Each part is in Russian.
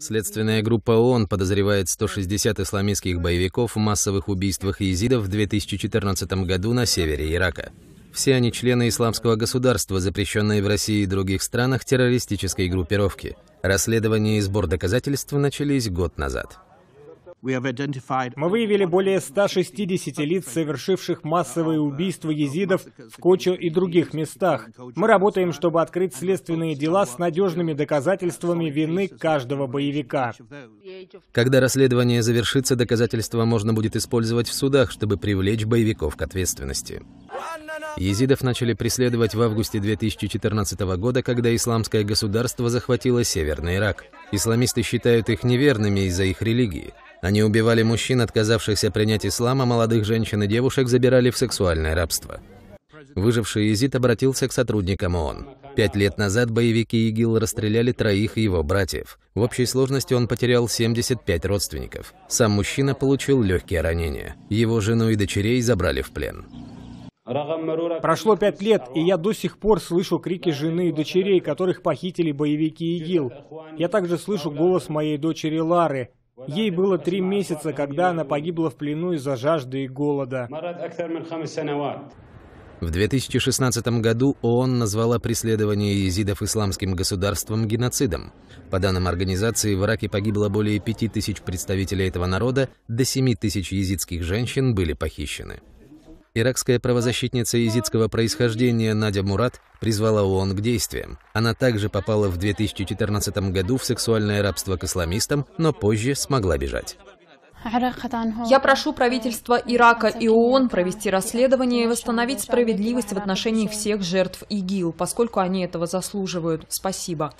Следственная группа ООН подозревает 160 исламистских боевиков в массовых убийствах езидов в 2014 году на севере Ирака. Все они члены исламского государства, запрещенной в России и других странах террористической группировки. Расследование и сбор доказательств начались год назад. Мы выявили более 160 лиц, совершивших массовые убийства езидов в Кочо и других местах. Мы работаем, чтобы открыть следственные дела с надежными доказательствами вины каждого боевика. Когда расследование завершится, доказательства можно будет использовать в судах, чтобы привлечь боевиков к ответственности. Езидов начали преследовать в августе 2014 года, когда исламское государство захватило Северный Ирак. Исламисты считают их неверными из-за их религии. Они убивали мужчин, отказавшихся принять ислам, а молодых женщин и девушек забирали в сексуальное рабство. Выживший Изид обратился к сотрудникам ООН. Пять лет назад боевики ИГИЛ расстреляли троих его братьев. В общей сложности он потерял 75 родственников. Сам мужчина получил легкие ранения. Его жену и дочерей забрали в плен. Прошло пять лет, и я до сих пор слышу крики жены и дочерей, которых похитили боевики ИГИЛ. Я также слышу голос моей дочери Лары. Ей было три месяца, когда она погибла в плену из-за жажды и голода. В 2016 году ООН назвала преследование езидов исламским государством геноцидом. По данным организации, в Ираке погибло более 5000 представителей этого народа, до 7 тысяч езидских женщин были похищены. Иракская правозащитница езидского происхождения Надя Мурат призвала ООН к действиям. Она также попала в 2014 году в сексуальное рабство к исламистам, но позже смогла бежать. Я прошу правительства Ирака и ООН провести расследование и восстановить справедливость в отношении всех жертв ИГИЛ, поскольку они этого заслуживают. Спасибо.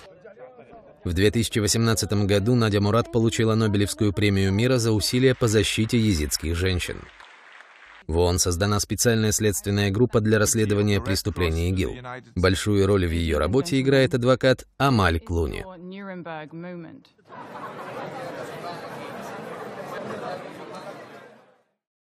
В 2018 году Надя Мурат получила Нобелевскую премию мира за усилия по защите езидских женщин. В ООН создана специальная следственная группа для расследования преступлений ИГИЛ. Большую роль в ее работе играет адвокат Амаль Клуни.